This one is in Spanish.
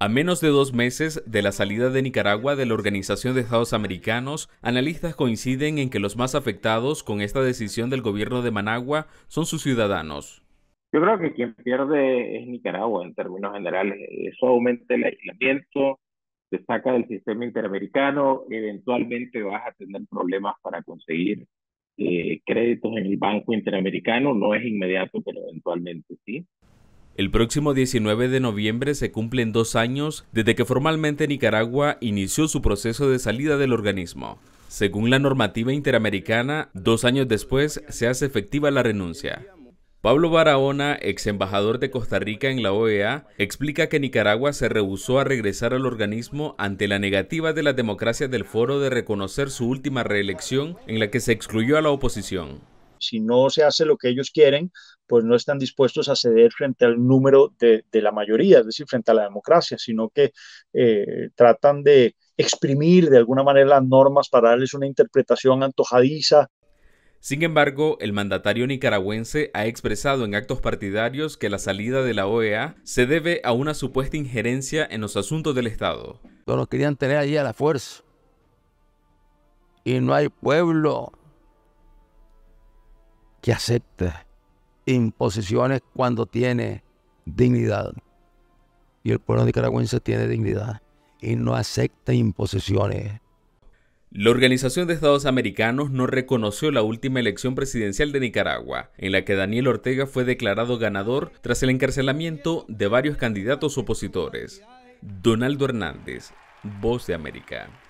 A menos de dos meses de la salida de Nicaragua de la Organización de Estados Americanos, analistas coinciden en que los más afectados con esta decisión del gobierno de Managua son sus ciudadanos. Yo creo que quien pierde es Nicaragua en términos generales. Eso aumenta el aislamiento, se saca del sistema interamericano, eventualmente vas a tener problemas para conseguir eh, créditos en el Banco Interamericano, no es inmediato, pero eventualmente sí. El próximo 19 de noviembre se cumplen dos años desde que formalmente Nicaragua inició su proceso de salida del organismo. Según la normativa interamericana, dos años después se hace efectiva la renuncia. Pablo Barahona, ex embajador de Costa Rica en la OEA, explica que Nicaragua se rehusó a regresar al organismo ante la negativa de la democracia del foro de reconocer su última reelección en la que se excluyó a la oposición si no se hace lo que ellos quieren, pues no están dispuestos a ceder frente al número de, la mayoría, es decir, frente a la democracia, sino que eh, tratan de exprimir de alguna manera las normas para darles una interpretación antojadiza. Sin embargo, el mandatario nicaragüense ha expresado en actos partidarios que la salida de la OEA se debe a una supuesta injerencia en los asuntos del Estado. lo querían tener allí a la fuerza. Y no hay pueblo que acepta imposiciones cuando tiene dignidad. Y el pueblo nicaragüense tiene dignidad y no acepta imposiciones. La Organización de Estados Americanos no reconoció la última elección presidencial de Nicaragua, en la que Daniel Ortega fue declarado ganador tras el encarcelamiento de varios candidatos opositores. Donaldo Hernández, Voz de América.